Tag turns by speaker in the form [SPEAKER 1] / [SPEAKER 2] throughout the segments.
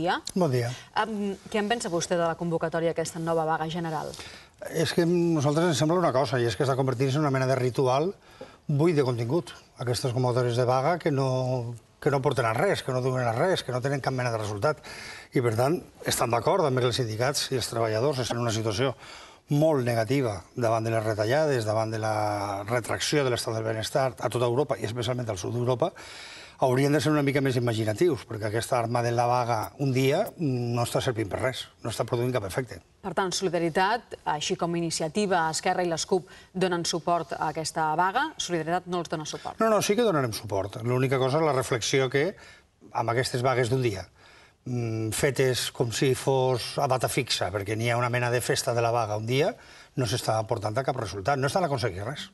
[SPEAKER 1] dia. Bon dia. Um, què en pensa vostè de la convocatòria aquesta nova vaga general?
[SPEAKER 2] És que a nosaltres ens sembla una cosa, i és que està convertint-se en una mena de ritual buit de contingut. Aquestes convocatòries de vaga que no, que no porten a res, que no duen a res, que no tenen cap mena de resultat. I, per tant, estan d'acord amb els sindicats i els treballadors estan en una situació molt negativa davant de les retallades, davant de la retracció de l'estat del benestar a tota Europa i especialment al sud d'Europa, haurien de ser una mica més imaginatius, perquè aquesta arma de la vaga un dia no està servint per res, no està produint cap efecte.
[SPEAKER 1] Per tant, Solidaritat, així com Iniciativa, Esquerra i les CUP donen suport a aquesta vaga, Solidaritat no els dona suport.
[SPEAKER 2] No, no, sí que donarem suport. L'única cosa és la reflexió que, amb aquestes vagues d'un dia, mm, fetes com si fos a data fixa, perquè n'hi ha una mena de festa de la vaga un dia, no s'està portant a cap resultat, no estan aconseguint res.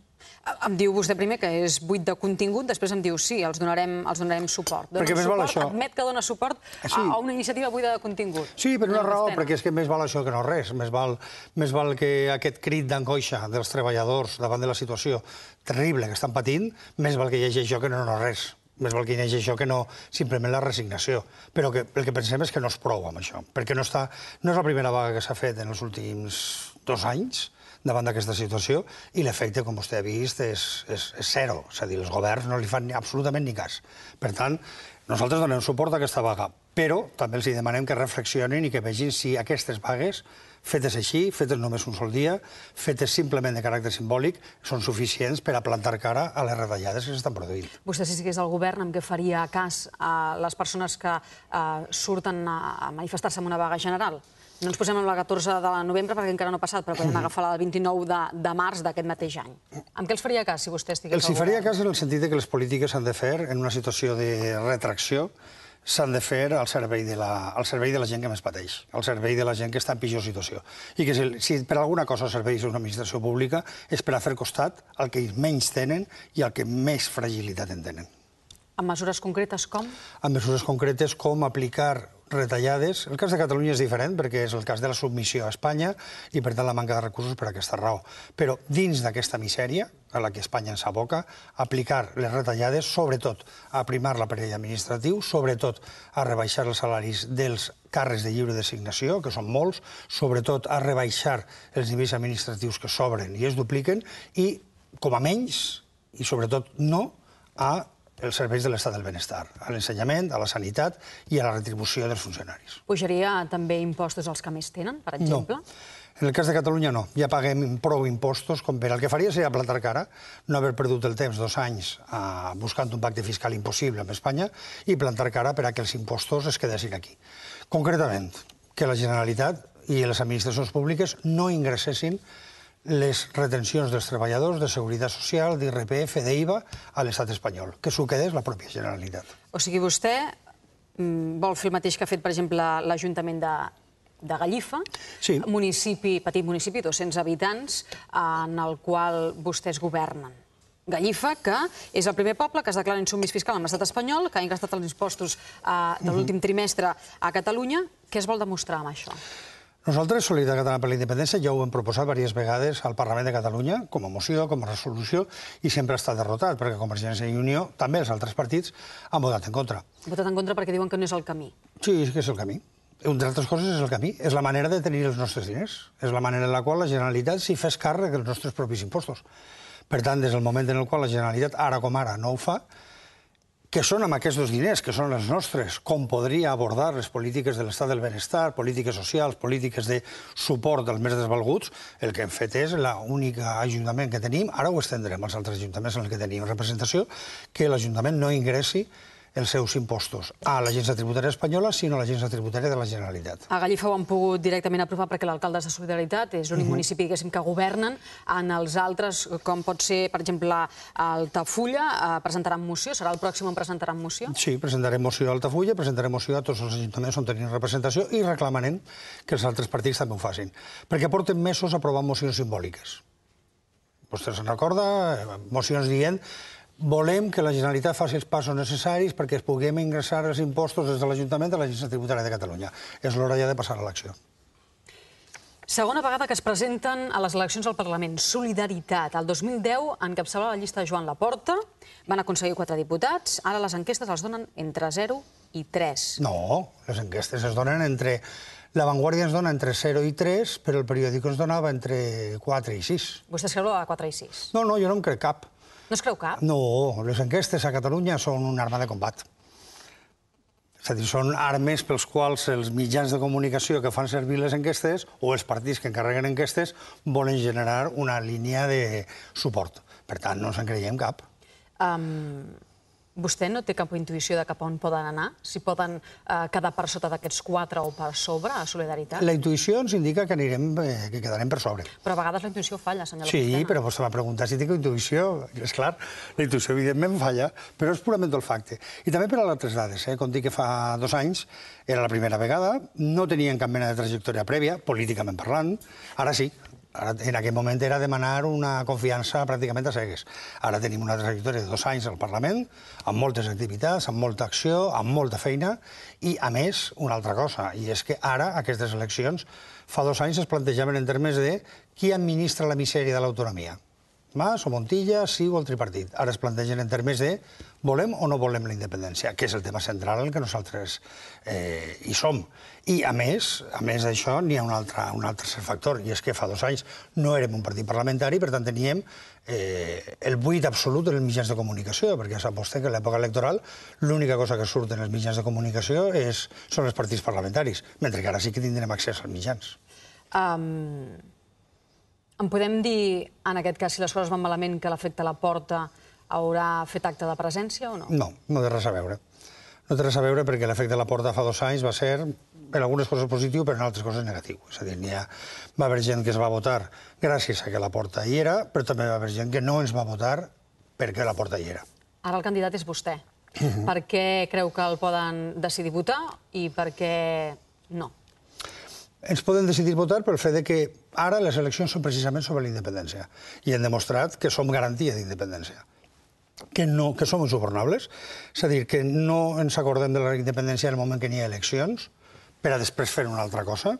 [SPEAKER 1] Em diu vostè primer que és buit de contingut, després em diu sí, els donarem, els donarem suport. Dóna perquè més suport, val això. Admet que dona suport ah, sí. a, una iniciativa buida de contingut.
[SPEAKER 2] Sí, per una no raó, perquè és que més val això que no res. Més val, més val que aquest crit d'angoixa dels treballadors davant de la situació terrible que estan patint, més val que hi hagi això que no, no res més val que hi hagi això que no simplement la resignació. Però que, el que pensem és que no es prou amb això, perquè no, està, no és la primera vaga que s'ha fet en els últims dos anys, davant d'aquesta situació i l'efecte, com vostè ha vist, és, és, és zero. És a dir, els governs no li fan ni, absolutament ni cas. Per tant, nosaltres donem suport a aquesta vaga, però també els demanem que reflexionin i que vegin si aquestes vagues, fetes així, fetes només un sol dia, fetes simplement de caràcter simbòlic, són suficients per a plantar cara a les retallades que s'estan produint.
[SPEAKER 1] Vostè, si sigués el govern, amb què faria cas a les persones que eh, surten a manifestar-se en una vaga general? No ens posem amb la 14 de novembre perquè encara no ha passat, però podem agafar la del 29 de, de març d'aquest mateix any. Amb què els faria cas, si vostè estigués... Els faria
[SPEAKER 2] cas en el sentit que les polítiques s'han de fer en una situació de retracció, s'han de fer al servei, de la, al servei de la gent que més pateix, al servei de la gent que està en pitjor situació. I que si per alguna cosa serveix una administració pública és per fer costat al que menys tenen i al que més fragilitat en tenen.
[SPEAKER 1] Amb mesures concretes com?
[SPEAKER 2] Amb mesures concretes com aplicar retallades. El cas de Catalunya és diferent perquè és el cas de la submissió a Espanya i, per tant, la manca de recursos per aquesta raó. Però dins d'aquesta misèria a la que Espanya ens aboca, aplicar les retallades, sobretot a primar l'aparell administratiu, sobretot a rebaixar els salaris dels càrrecs de lliure designació, que són molts, sobretot a rebaixar els nivells administratius que s'obren i es dupliquen, i, com a menys, i sobretot no, a els serveis de l'estat del benestar, a l'ensenyament, a la sanitat i a la retribució dels funcionaris.
[SPEAKER 1] Pujaria també impostos als que més tenen, per exemple? No.
[SPEAKER 2] En el cas de Catalunya no, ja paguem prou impostos com per. El que faria seria plantar cara, no haver perdut el temps dos anys eh, buscant un pacte fiscal impossible amb Espanya i plantar cara per a que els impostos es quedessin aquí. Concretament, que la Generalitat i les administracions públiques no ingressessin les retencions dels treballadors de Seguretat Social, d'IRPF, d'IVA a l'estat espanyol, que s'ho quedés la pròpia Generalitat.
[SPEAKER 1] O sigui, vostè mm, vol fer el mateix que ha fet, per exemple, l'Ajuntament de, de Gallifa, sí. municipi, petit municipi, 200 habitants, en el qual vostès governen. Gallifa, que és el primer poble que es declara insubmís fiscal amb l'estat espanyol, que ha ingressat els impostos eh, de l'últim trimestre a Catalunya. Què es vol demostrar amb això?
[SPEAKER 2] Nosaltres, Solidaritat Catalana per la Independència, ja ho hem proposat diverses vegades al Parlament de Catalunya, com a moció, com a resolució, i sempre ha estat derrotat, perquè Convergència i Unió, també els altres partits, han votat en contra.
[SPEAKER 1] Han Votat en contra perquè diuen que no és el camí.
[SPEAKER 2] Sí, és que és el camí. Un altres coses, és el camí. És la manera de tenir els nostres diners. És la manera en la qual la Generalitat s'hi fes càrrec dels nostres propis impostos. Per tant, des del moment en el qual la Generalitat, ara com ara, no ho fa, què són amb aquests dos diners, que són els nostres? Com podria abordar les polítiques de l'estat del benestar, polítiques socials, polítiques de suport dels més desvalguts? El que hem fet és l'únic ajuntament que tenim, ara ho estendrem als altres ajuntaments en els que tenim representació, que l'Ajuntament no ingressi els seus impostos a l'Agència Tributària Espanyola, sinó a l'Agència Tributària de la Generalitat.
[SPEAKER 1] A Gallifa ho han pogut directament aprovar perquè l'alcalde de Solidaritat, és l'únic mhm. municipi que governen. En els altres, com pot ser, per exemple, Altafulla, eh, presentaran moció? Serà el pròxim on presentaran moció?
[SPEAKER 2] Sí, presentarem moció a Altafulla, presentarem moció a tots els ajuntaments on tenim representació i reclamarem que els altres partits també ho facin. Perquè porten mesos aprovant mocions simbòliques. Vostè se'n recorda? Eh, mocions dient volem que la Generalitat faci els passos necessaris perquè es puguem ingressar els impostos des de l'Ajuntament de l'Agència Tributària de Catalunya. És l'hora ja de passar a l'acció.
[SPEAKER 1] Segona vegada que es presenten a les eleccions al Parlament. Solidaritat. El 2010 encapçalava la llista de Joan Laporta, van aconseguir quatre diputats, ara les enquestes els donen entre 0 i 3.
[SPEAKER 2] No, les enquestes es donen entre... La Vanguardia ens dona entre 0 i 3, però el periòdic ens donava entre 4 i 6.
[SPEAKER 1] Vostè es creu a 4 i 6?
[SPEAKER 2] No, no, jo no em crec cap. No es creu cap? No, les enquestes a Catalunya són una arma de combat. És a dir, són armes pels quals els mitjans de comunicació que fan servir les enquestes o els partits que encarreguen enquestes volen generar una línia de suport. Per tant, no en creiem cap.
[SPEAKER 1] Um, Vostè no té cap intuïció de cap on poden anar? Si poden eh, quedar per sota d'aquests quatre o per sobre, a Solidaritat? La
[SPEAKER 2] intuïció ens indica que, anirem, eh, que quedarem per sobre.
[SPEAKER 1] Però a vegades la intuïció falla, senyor Sí,
[SPEAKER 2] però vostè va preguntar si tinc intuïció. És clar, la intuïció evidentment falla, però és purament facte. I també per a altres dades. Eh? Com dic que fa dos anys, era la primera vegada, no tenien cap mena de trajectòria prèvia, políticament parlant, ara sí, Ara, en aquell moment era demanar una confiança pràcticament a cegues. Ara tenim una trajectòria de dos anys al Parlament, amb moltes activitats, amb molta acció, amb molta feina, i, a més, una altra cosa, i és que ara, aquestes eleccions, fa dos anys es plantejaven en termes de qui administra la misèria de l'autonomia. Mas o Montilla, sí o el tripartit. Ara es plantegen en termes de volem o no volem la independència, que és el tema central en què nosaltres eh, hi som. I, a més, a més d'això, n'hi ha un altre, un altre factor, i és que fa dos anys no érem un partit parlamentari, per tant, teníem eh, el buit absolut en els mitjans de comunicació, perquè sap vostè que en l'època electoral l'única cosa que surt en els mitjans de comunicació és, són els partits parlamentaris, mentre que ara sí que tindrem accés als mitjans.
[SPEAKER 1] Um, en podem dir, en aquest cas, si les coses van malament, que l'efecte a la porta haurà fet acte de presència o no?
[SPEAKER 2] No, no té res a veure. No té res a veure perquè l'efecte a la porta fa dos anys va ser per algunes coses positiu, però en altres coses negatiu. És a dir, ha, va haver gent que es va votar gràcies a que la porta hi era, però també va haver gent que no ens va votar perquè la porta hi era.
[SPEAKER 1] Ara el candidat és vostè. Uh -huh. Per què creu que el poden decidir votar i per què
[SPEAKER 2] no? ens poden decidir votar pel fet de que ara les eleccions són precisament sobre la independència i han demostrat que som garantia d'independència que, no, que som insubornables, és a dir, que no ens acordem de la independència en el moment que n'hi ha eleccions, per a després fer una altra cosa.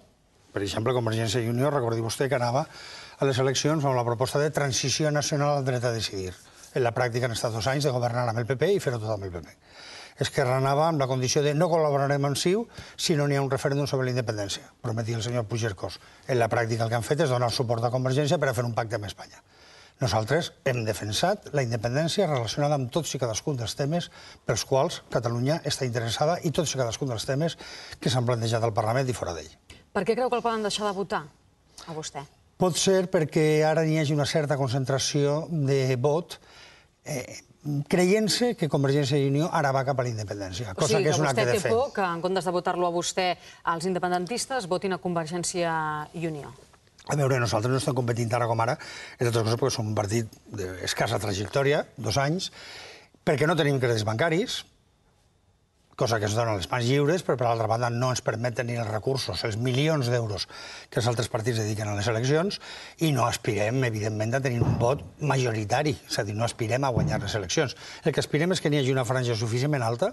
[SPEAKER 2] Per exemple, Convergència i Unió, recordi vostè que anava a les eleccions amb la proposta de transició nacional al dret a decidir. En la pràctica han estat dos anys de governar amb el PP i fer-ho tot amb el PP que renava amb la condició de no col·laborarem amb CiU si no n'hi ha un referèndum sobre la independència. Prometia el senyor Puigcercós. En la pràctica el que han fet és donar suport a Convergència per a fer un pacte amb Espanya. Nosaltres hem defensat la independència relacionada amb tots i cadascun dels temes pels quals Catalunya està interessada i tots i cadascun dels temes que s'han plantejat al Parlament i fora d'ell.
[SPEAKER 1] Per què creu que el poden deixar de votar, a vostè?
[SPEAKER 2] Pot ser perquè ara hi hagi una certa concentració de vot eh, creient-se que Convergència i Unió ara va cap a la independència, cosa o sigui, que, és un acte de fe. O sigui, que vostè té por
[SPEAKER 1] que, en comptes de votar-lo a vostè, els independentistes votin a Convergència i Unió.
[SPEAKER 2] A veure, nosaltres no estem competint ara com ara, entre altres coses perquè som un partit d'escassa trajectòria, dos anys, perquè no tenim crèdits bancaris, cosa que es dona les mans lliures, però per altra banda no ens permet tenir els recursos, els milions d'euros que els altres partits dediquen a les eleccions, i no aspirem, evidentment, a tenir un vot majoritari, és a dir, no aspirem a guanyar les eleccions. El que aspirem és que n'hi hagi una franja suficientment alta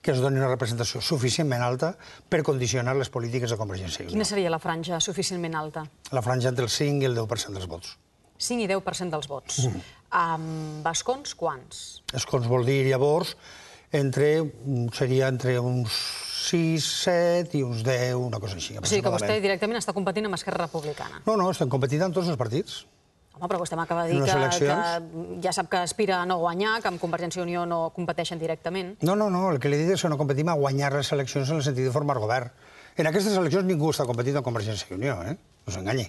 [SPEAKER 2] que es doni una representació suficientment alta per condicionar les polítiques de Convergència i Unió. Quina
[SPEAKER 1] seria la franja suficientment alta?
[SPEAKER 2] La franja entre el 5 i el 10% dels vots.
[SPEAKER 1] 5 i 10% dels vots. Mm. Um, escons, quants?
[SPEAKER 2] Escons vol dir, llavors, entre, mm, seria entre uns 6, 7 i uns 10, una cosa així. O sigui que vostè
[SPEAKER 1] directament està competint amb Esquerra Republicana.
[SPEAKER 2] No, no, estem competint amb tots els partits.
[SPEAKER 1] Home, però vostè m'acaba de dir que, que ja sap que aspira a no guanyar, que amb Convergència i Unió no competeixen directament.
[SPEAKER 2] No, no, no, el que li he dit és que no competim a guanyar les eleccions en el sentit de formar govern. En aquestes eleccions ningú està competint amb Convergència i Unió, eh? No s'enganyi.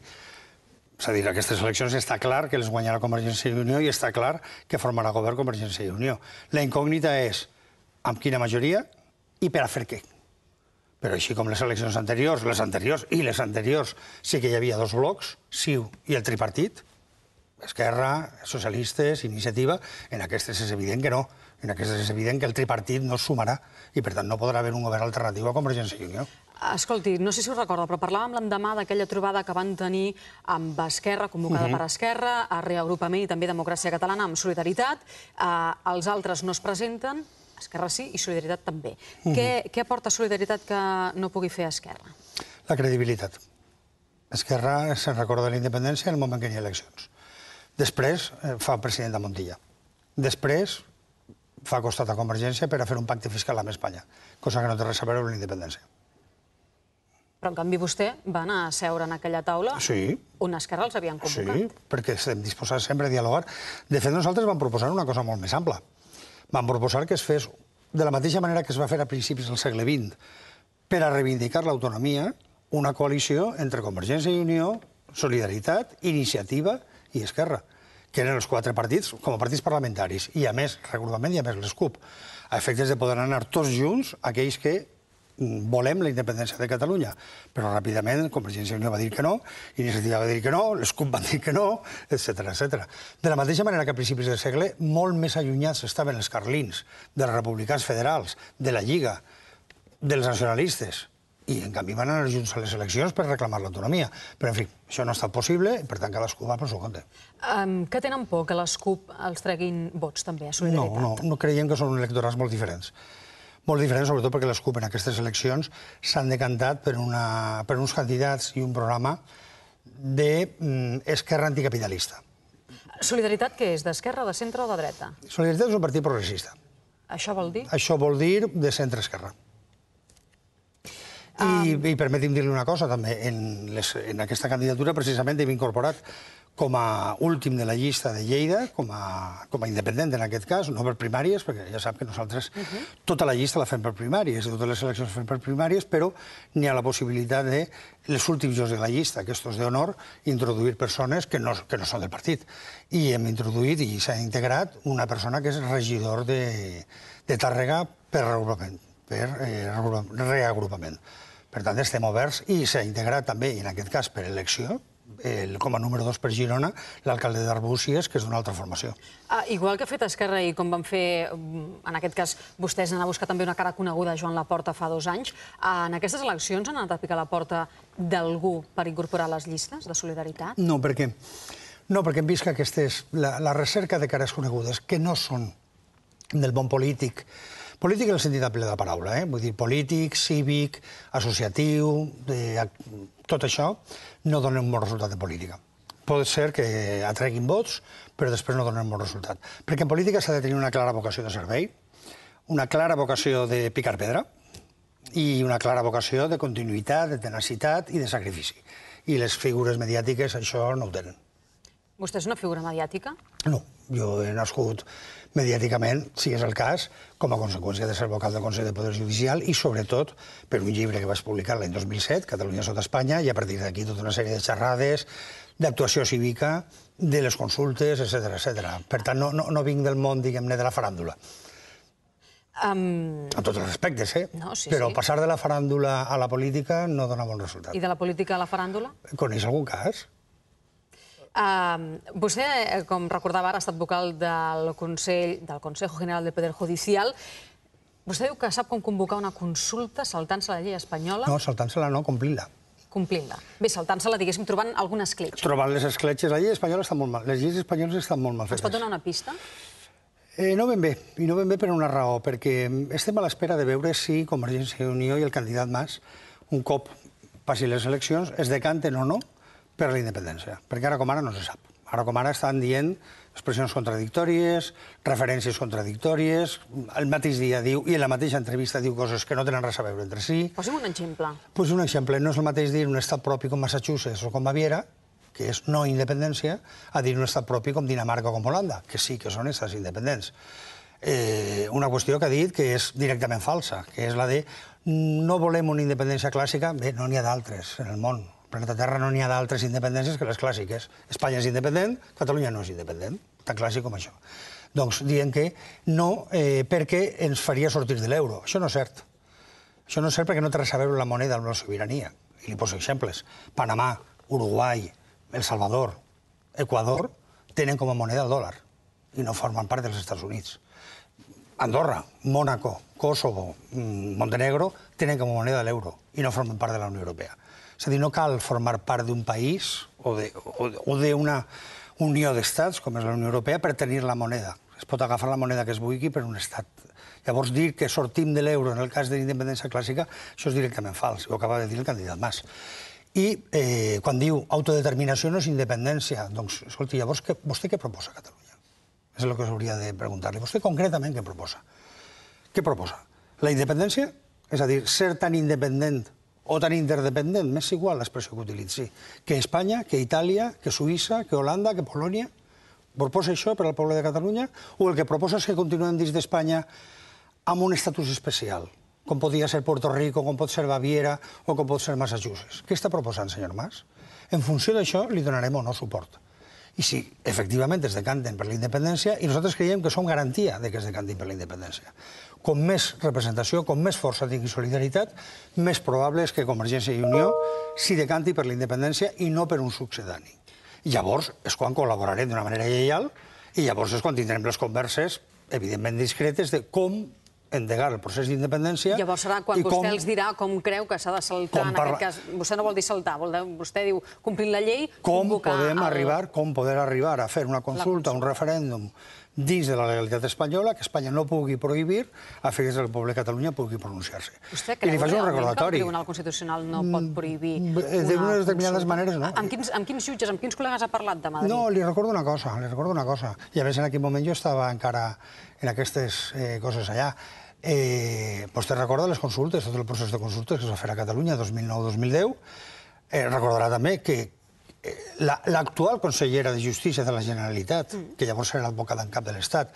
[SPEAKER 2] És a dir, aquestes eleccions està clar que les guanyarà Convergència i Unió i està clar que formarà govern Convergència i Unió. La incògnita és amb quina majoria i per a fer què. Però així com les eleccions anteriors, les anteriors i les anteriors, sí que hi havia dos blocs, CiU i el tripartit, Esquerra, Socialistes, Iniciativa, en aquestes és evident que no. En aquestes és evident que el tripartit no sumarà i, per tant, no podrà haver un govern alternatiu a Convergència i Unió.
[SPEAKER 1] Escolti, no sé si us recorda, però parlàvem l'endemà d'aquella trobada que van tenir amb Esquerra, convocada uh mhm. -huh. per Esquerra, a Reagrupament i també Democràcia Catalana amb Solidaritat. Eh, els altres no es presenten, Esquerra sí i Solidaritat també. Mm què, què aporta Solidaritat que no pugui fer
[SPEAKER 2] Esquerra? La credibilitat. Esquerra se'n recorda de la independència en el moment que hi ha eleccions. Després eh, fa el president de Montilla. Després fa costat a Convergència per a fer un pacte fiscal amb Espanya, cosa que no té res a veure amb la independència.
[SPEAKER 1] Però, en canvi, vostè va anar a seure en aquella taula sí. on Esquerra els havien convocat.
[SPEAKER 2] Sí, perquè estem disposats sempre a dialogar. De fet, nosaltres vam proposar una cosa molt més ampla van proposar que es fes de la mateixa manera que es va fer a principis del segle XX, per a reivindicar l'autonomia, una coalició entre Convergència i Unió, Solidaritat, Iniciativa i Esquerra, que eren els quatre partits com a partits parlamentaris, i a més, regrupament, i a més l'ESCUP, a efectes de poder anar tots junts aquells que volem la independència de Catalunya. Però ràpidament Convergència i Unió va dir que no, Iniciativa va dir que no, les CUP van dir que no, etc etc. De la mateixa manera que a principis del segle molt més allunyats estaven els carlins, dels republicans federals, de la Lliga, dels nacionalistes, i en canvi van anar junts a les eleccions per reclamar l'autonomia. Però, en fi, això no ha estat possible, per tant, cadascú va per seu compte.
[SPEAKER 1] Um, que tenen por que les CUP els treguin vots, també, a Solidaritat?
[SPEAKER 2] No, no, no creiem que són electorats molt diferents molt diferent, sobretot perquè les CUP en aquestes eleccions s'han decantat per, una, per uns candidats i un programa d'esquerra mm, anticapitalista.
[SPEAKER 1] Solidaritat què és? D'esquerra, de centre o de dreta?
[SPEAKER 2] Solidaritat és un partit progressista. Això vol dir? Això vol dir de centre-esquerra. I, um... i permeti'm dir-li una cosa, també. En, les, en aquesta candidatura, precisament, hem incorporat com a últim de la llista de Lleida, com a, com a independent en aquest cas, no per primàries, perquè ja sap que nosaltres uh mhm. -huh. tota la llista la fem per primàries, totes les eleccions fem per primàries, però n'hi ha la possibilitat de, els últims llocs de la llista, aquests d'honor, introduir persones que no, que no són del partit. I hem introduït i s'ha integrat una persona que és regidor de, de Tàrrega per reagrupament. Per, eh, reagrupament per tant, estem oberts i s'ha integrat també, en aquest cas per elecció, el, com a número 2 per Girona, l'alcalde d'Arbúcies, que és d'una altra formació.
[SPEAKER 1] Ah, igual que ha fet Esquerra i com van fer, mm, en aquest cas, vostès anar a buscar també una cara coneguda a Joan Laporta fa dos anys, ah, en aquestes eleccions han anat a picar la porta d'algú per incorporar les llistes de solidaritat?
[SPEAKER 2] No, perquè, no, perquè hem vist que aquesta és la, la recerca de cares conegudes, que no són del bon polític, Polític en el sentit ple de la paraula, eh? vull dir, polític, cívic, associatiu, eh, tot això no dona un bon resultat de política. Pot ser que atreguin vots, però després no donen bon resultat. Perquè en política s'ha de tenir una clara vocació de servei, una clara vocació de picar pedra i una clara vocació de continuïtat, de tenacitat i de sacrifici. I les figures mediàtiques això no ho tenen.
[SPEAKER 1] Vostè és una figura mediàtica?
[SPEAKER 2] No, jo he nascut mediàticament, si és el cas, com a conseqüència de ser vocal del Consell de Poder Judicial i, sobretot, per un llibre que vaig publicar l'any 2007, Catalunya sota Espanya, i a partir d'aquí tota una sèrie de xerrades, d'actuació cívica, de les consultes, etc etc. Per tant, no, no, no vinc del món, diguem-ne, de la faràndula.
[SPEAKER 1] Um... A tots els
[SPEAKER 2] aspectes, eh? No, sí, Però sí. passar de la faràndula a la política no dona bon resultat. I
[SPEAKER 1] de la política a la faràndula?
[SPEAKER 2] Coneix algun cas?
[SPEAKER 1] vostè, eh, com recordava ha estat vocal del Consell del Consejo General del Poder Judicial. Vostè diu que sap com convocar una consulta saltant-se la llei espanyola? No,
[SPEAKER 2] saltant-se-la no, complint-la
[SPEAKER 1] complint-la. Bé, saltant-se-la, diguéssim, trobant algun escletx.
[SPEAKER 2] Trobant les escletxes. La llei espanyola està molt mal. Les lleis espanyoles estan molt mal fetes. Ens pot
[SPEAKER 1] donar una pista?
[SPEAKER 2] Eh, no ben bé, i no ben bé per una raó, perquè estem a l'espera de veure si Convergència i Unió i el candidat Mas, un cop passi les eleccions, es decanten o no per la independència, perquè ara com ara no se sap. Ara com ara estan dient expressions contradictòries, referències contradictòries, el mateix dia diu, i en la mateixa entrevista diu coses que no tenen res a veure entre si. Posem un exemple. Posem un exemple. No és el mateix dir un estat propi com Massachusetts o com Baviera, que és no independència, a dir un estat propi com Dinamarca o com Holanda, que sí que són estats independents. Eh, una qüestió que ha dit que és directament falsa, que és la de no volem una independència clàssica, bé, no n'hi ha d'altres en el món planeta Terra no n'hi ha d'altres independències que les clàssiques. Espanya és independent, Catalunya no és independent, tan clàssic com això. Doncs dient que no eh, perquè ens faria sortir de l'euro. Això no és cert. Això no és cert perquè no té res a veure la moneda amb la sobirania. I li poso exemples. Panamà, Uruguai, El Salvador, Equador, tenen com a moneda el dòlar i no formen part dels Estats Units. Andorra, Mónaco, Kosovo, mm, Montenegro tenen com a moneda l'euro i no formen part de la Unió Europea. És a dir, no cal formar part d'un país o d'una unió d'estats, com és la Unió Europea, per tenir la moneda. Es pot agafar la moneda que es vulgui per un estat. Llavors, dir que sortim de l'euro en el cas de l'independència clàssica, això és directament fals. Ho acaba de dir el candidat Mas. I eh, quan diu autodeterminació no és independència, doncs, escolti, llavors, que, vostè què proposa a Catalunya? És el que s'hauria de preguntar-li. Vostè concretament què proposa? Què proposa? La independència? És a dir, ser tan independent o tan interdependent, m'és igual l'expressió que utilitzi, que Espanya, que Itàlia, que Suïssa, que Holanda, que Polònia, proposa això per al poble de Catalunya, o el que proposa és que continuem dins d'Espanya amb un estatus especial, com podria ser Puerto Rico, com pot ser Baviera o com pot ser Massachusetts. Què està proposant, senyor Mas? En funció d'això, li donarem o no suport. I si, efectivament, es decanten per la independència, i nosaltres creiem que som garantia de que es decantin per la independència. Com més representació, com més força tingui solidaritat, més probable és que Convergència i Unió s'hi decanti per la independència i no per un succedani. I llavors és quan col·laborarem d'una manera lleial i llavors és quan tindrem les converses, evidentment discretes, de com endegar el procés d'independència... Llavors serà quan vostè com, els
[SPEAKER 1] dirà com creu que s'ha de saltar, en parla... aquest cas. Vostè no vol dir saltar, vol dir, vostè diu complint la llei... Com podem el... arribar
[SPEAKER 2] com poder arribar a fer una consulta, consulta. un referèndum, dins de la legalitat espanyola que Espanya no pugui prohibir a fer que el poble de Catalunya pugui pronunciar-se. I li faig un recordatori. Que el Tribunal
[SPEAKER 1] Constitucional no pot mm, prohibir una... D'unes determinades maneres, no. Amb quins, quins jutges, amb quins col·legues ha parlat de Madrid? No,
[SPEAKER 2] li recordo una cosa, li recordo una cosa. I a més, en aquell moment jo estava encara en aquestes eh, coses allà. Eh, vostè recorda les consultes, tot el procés de consultes que es va fer a Catalunya 2009-2010. Eh, recordarà també que, l'actual la, consellera de Justícia de la Generalitat, mm. que llavors era l'advocada en cap de l'Estat,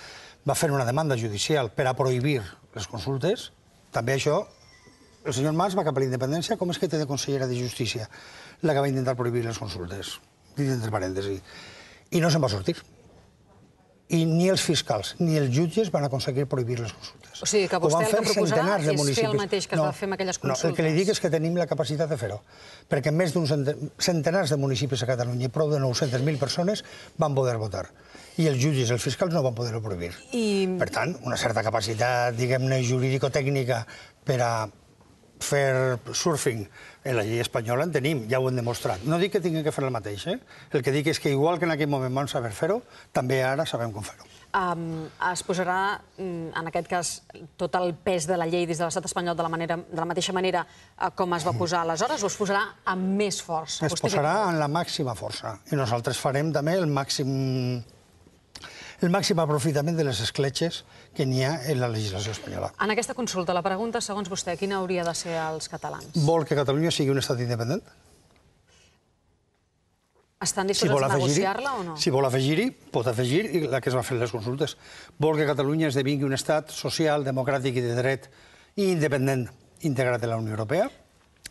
[SPEAKER 2] va fer una demanda judicial per a prohibir les consultes. També això... El senyor Mas va cap a la independència, com és que té de consellera de Justícia la que va intentar prohibir les consultes? Dit entre parèntesis. I no se'n va sortir i ni els fiscals ni els jutges van aconseguir prohibir les consultes.
[SPEAKER 1] O sigui, que vostè el que proposarà és fer el mateix que no, es va fer amb aquelles consultes. No, el que li
[SPEAKER 2] dic és que tenim la capacitat de fer-ho, perquè més d'uns centenars de municipis a Catalunya i prou de 900.000 persones van poder votar i els jutges i els fiscals no van poder-ho prohibir. I... Per tant, una certa capacitat, diguem-ne, jurídico-tècnica per a fer surfing. En la llei espanyola en tenim, ja ho hem demostrat. No dic que tinguin que fer el mateix, eh? El que dic és que igual que en aquell moment vam saber fer-ho, també ara sabem com fer-ho.
[SPEAKER 1] es posarà, mm, en aquest cas, tot el pes de la llei des de l'estat espanyol de la, manera, de la mateixa manera eh, com es va mm. posar aleshores o es posarà amb més força? Es posarà
[SPEAKER 2] amb la màxima força. I nosaltres farem també el màxim el màxim aprofitament de les escletxes que n'hi ha en la legislació espanyola.
[SPEAKER 1] En aquesta consulta, la pregunta, segons vostè, quina hauria de ser als catalans?
[SPEAKER 2] Vol que Catalunya sigui un estat independent?
[SPEAKER 1] Estan disposats si a negociar-la o no?
[SPEAKER 2] Si vol afegir-hi, pot afegir i la que es va fer les consultes. Vol que Catalunya esdevingui un estat social, democràtic i de dret i independent integrat a la Unió Europea?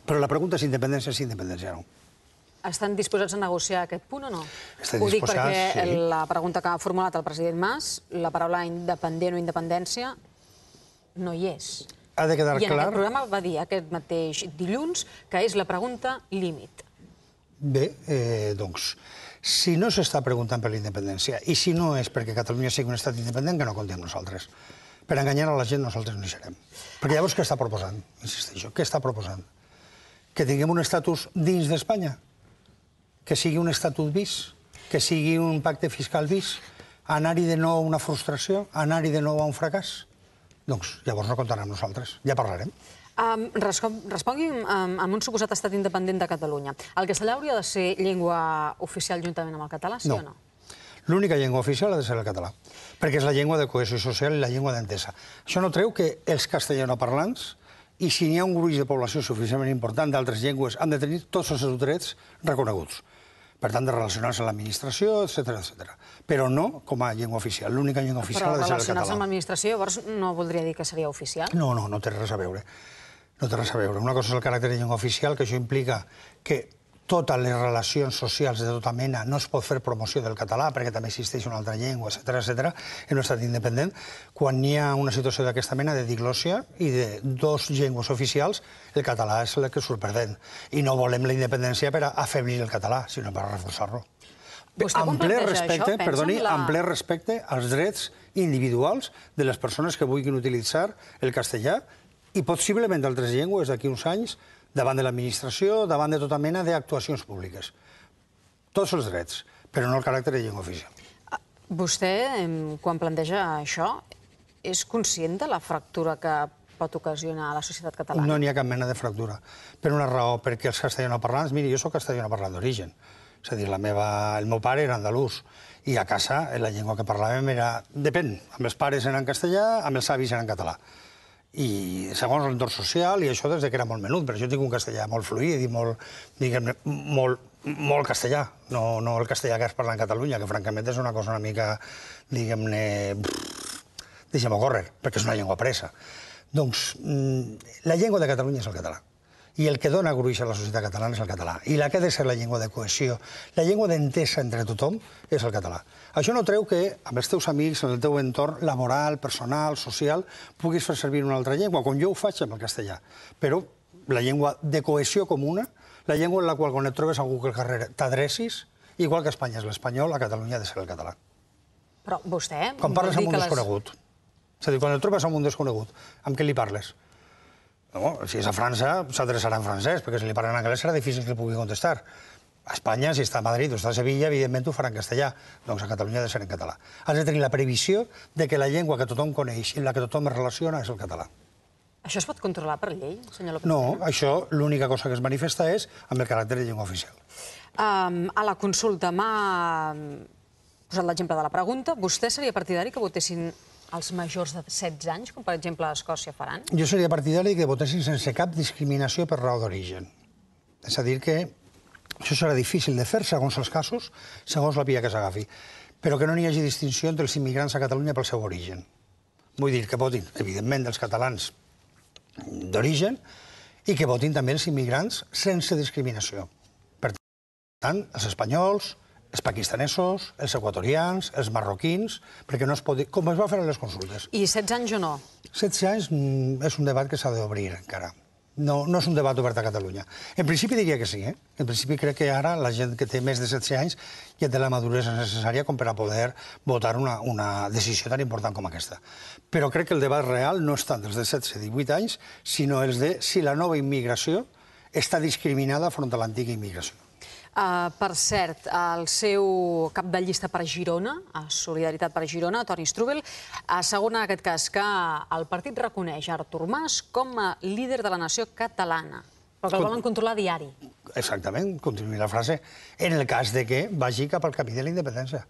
[SPEAKER 2] Però la pregunta és independència, és independència, no?
[SPEAKER 1] Estan disposats a negociar aquest punt o no? Estan Ho dic perquè sí. la pregunta que ha formulat el president Mas, la paraula independent o independència, no hi és.
[SPEAKER 2] Ha de quedar I clar... I en aquest programa
[SPEAKER 1] va dir aquest mateix dilluns que és la pregunta límit.
[SPEAKER 2] Bé, eh, doncs, si no s'està preguntant per la independència i si no és perquè Catalunya sigui un estat independent, que no compti amb nosaltres. Per enganyar a la gent nosaltres no hi serem. Perquè llavors què està proposant? Insisteixo, què està proposant? Que tinguem un estatus dins d'Espanya? que sigui un estatut vist, que sigui un pacte fiscal vist, anar-hi de nou a una frustració, anar-hi de nou a un fracàs, doncs llavors no comptaran amb nosaltres, ja parlarem.
[SPEAKER 1] Um, respongui'm um, amb un suposat estat independent de Catalunya. El castellà hauria de ser llengua oficial juntament amb el català, sí no. o
[SPEAKER 2] no? L'única llengua oficial ha de ser el català, perquè és la llengua de cohesió social i la llengua d'entesa. Això no treu que els castellanoparlants, i si n'hi ha un gruix de població suficientment important d'altres llengües, han de tenir tots els seus drets reconeguts per tant, de relacionar-se amb l'administració, etc etc. Però no com a llengua oficial. L'única llengua oficial Però ha de ser el català. Però relacionar-se amb
[SPEAKER 1] l'administració, llavors, no voldria dir que seria oficial? No,
[SPEAKER 2] no, no té res a veure. No té res a veure. Una cosa és el caràcter de llengua oficial, que això implica que totes les relacions socials de tota mena, no es pot fer promoció del català perquè també existeix una altra llengua, etc etc en un estat independent, quan hi ha una situació d'aquesta mena de diglòsia i de dos llengües oficials, el català és el que surt perdent. I no volem la independència per afeblir el català, sinó per reforçar-lo.
[SPEAKER 1] Amb ple respecte, això? perdoni, la... amb ple
[SPEAKER 2] respecte als drets individuals de les persones que vulguin utilitzar el castellà i possiblement d'altres llengües d'aquí uns anys davant de l'administració, davant de tota mena d'actuacions públiques. Tots els drets, però no el caràcter de llengua oficial.
[SPEAKER 1] Ah, vostè, quan planteja això, és conscient de la fractura que pot ocasionar a la societat catalana?
[SPEAKER 2] No n'hi ha cap mena de fractura. Per una raó, perquè els castellanoparlants... Mira, jo sóc castellanoparlant d'origen. És a dir, la meva, el meu pare era andalús i a casa la llengua que parlàvem era... Depèn, amb els pares eren castellà, amb els avis eren català i segons l'entorn social, i això des que era molt menut, però jo tinc un castellà molt fluid i molt, diguem molt, molt castellà, no, no el castellà que es parla en Catalunya, que francament és una cosa una mica, diguem-ne, deixem-ho córrer, perquè és una llengua presa. Doncs mm, la llengua de Catalunya és el català i el que dona gruix a la societat catalana és el català. I la que ha de ser la llengua de cohesió, la llengua d'entesa entre tothom, és el català. Això no treu que amb els teus amics, en el teu entorn laboral, personal, social, puguis fer servir una altra llengua, com jo ho faig amb el castellà. Però la llengua de cohesió comuna, la llengua en la qual quan et trobes algú que al carrer t'adrecis, igual que Espanya és l'espanyol, a Catalunya ha de ser el català.
[SPEAKER 1] Però vostè... Quan parles amb un desconegut.
[SPEAKER 2] És a dir, quan et trobes amb un desconegut, amb què li parles? No? Si és a França, s'adreçarà en francès, perquè si li parlen en anglès serà difícil que li pugui contestar. A Espanya, si està a Madrid o està a Sevilla, evidentment ho farà en castellà. Doncs a Catalunya ha de ser en català. Has de tenir la previsió de que la llengua que tothom coneix i la que tothom es relaciona és el català.
[SPEAKER 1] Això es pot controlar per llei, senyor López?
[SPEAKER 2] No, això l'única cosa que es manifesta és amb el caràcter de llengua oficial.
[SPEAKER 1] Um, a la consulta m'ha posat l'exemple de la pregunta. Vostè seria partidari que votessin els majors de 16 anys, com per exemple a Escòcia faran?
[SPEAKER 2] Jo seria partidari que votessin sense cap discriminació per raó d'origen. És a dir, que això serà difícil de fer segons els casos, segons la via que s'agafi, però que no n'hi hagi distinció entre els immigrants a Catalunya pel seu origen. Vull dir que votin, evidentment, dels catalans d'origen i que votin també els immigrants sense discriminació. Per tant, els espanyols, els paquistanesos, els equatorians, els marroquins, perquè no es pot dir... Com es va fer a les consultes? I 16 anys o no? 16 anys mm, és un debat que s'ha d'obrir encara. No, no és un debat obert a Catalunya. En principi diria que sí, eh? En principi crec que ara la gent que té més de 16 anys ja té la maduresa necessària com per a poder votar una, una decisió tan important com aquesta. Però crec que el debat real no és tant dels de 16 i 18 anys, sinó els de si la nova immigració està discriminada front a l'antiga immigració.
[SPEAKER 1] Uh, per cert, el seu cap de llista per Girona, a Solidaritat per Girona, Toni Strubel, assegura en aquest cas que el partit reconeix Artur Mas com a líder de la nació catalana, però que el volen controlar
[SPEAKER 2] diari. Exactament, continuï la frase, en el cas de que vagi cap al camí de la independència.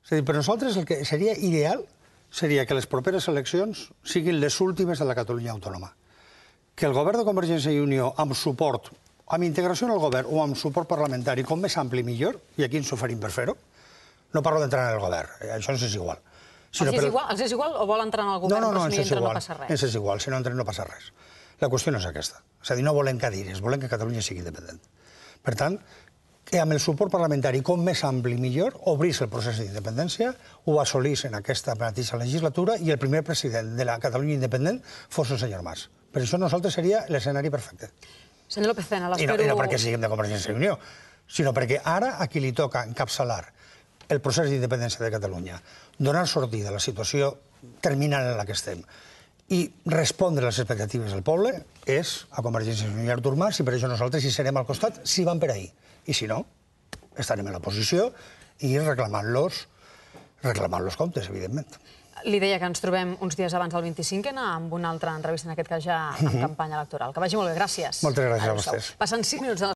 [SPEAKER 2] És a dir, per nosaltres el que seria ideal seria que les properes eleccions siguin les últimes de la Catalunya autònoma. Que el govern de Convergència i Unió, amb suport amb integració en el govern o amb suport parlamentari, com més ampli millor, i aquí ens oferim per fer-ho. No parlo d'entrar en el govern, eh, això ens és igual. Sinó, els, és igual els
[SPEAKER 1] és igual o vol entrar en el govern, no, no, no, però doncs si no entren igual, no passa res? Ens
[SPEAKER 2] és igual, si no entren no passa res. La qüestió no és aquesta. És a dir, no volem cadires, volem que Catalunya sigui independent. Per tant, que amb el suport parlamentari com més ampli millor, obrís el procés d'independència, ho assolís en aquesta mateixa legislatura i el primer president de la Catalunya independent fos el senyor Mas. Per això nosaltres seria l'escenari perfecte. Senyor López Cena, l'espero... I, no, I no perquè siguem de Convergència i Unió, sinó perquè ara a qui li toca encapçalar el procés d'independència de Catalunya, donar sortida a la situació terminal en la que estem i respondre a les expectatives del poble és a Convergència i Unió i Artur Mas, i per això nosaltres hi serem al costat si van per ahir. I si no, estarem en la posició i reclamant, -los, reclamant -los comptes, evidentment
[SPEAKER 1] li deia que ens trobem uns dies abans del 25N amb una altra entrevista, en aquest cas ja en mhm. campanya electoral. Que vagi molt bé, gràcies.
[SPEAKER 2] Moltes gràcies a vostès.
[SPEAKER 1] Passen 5 minuts de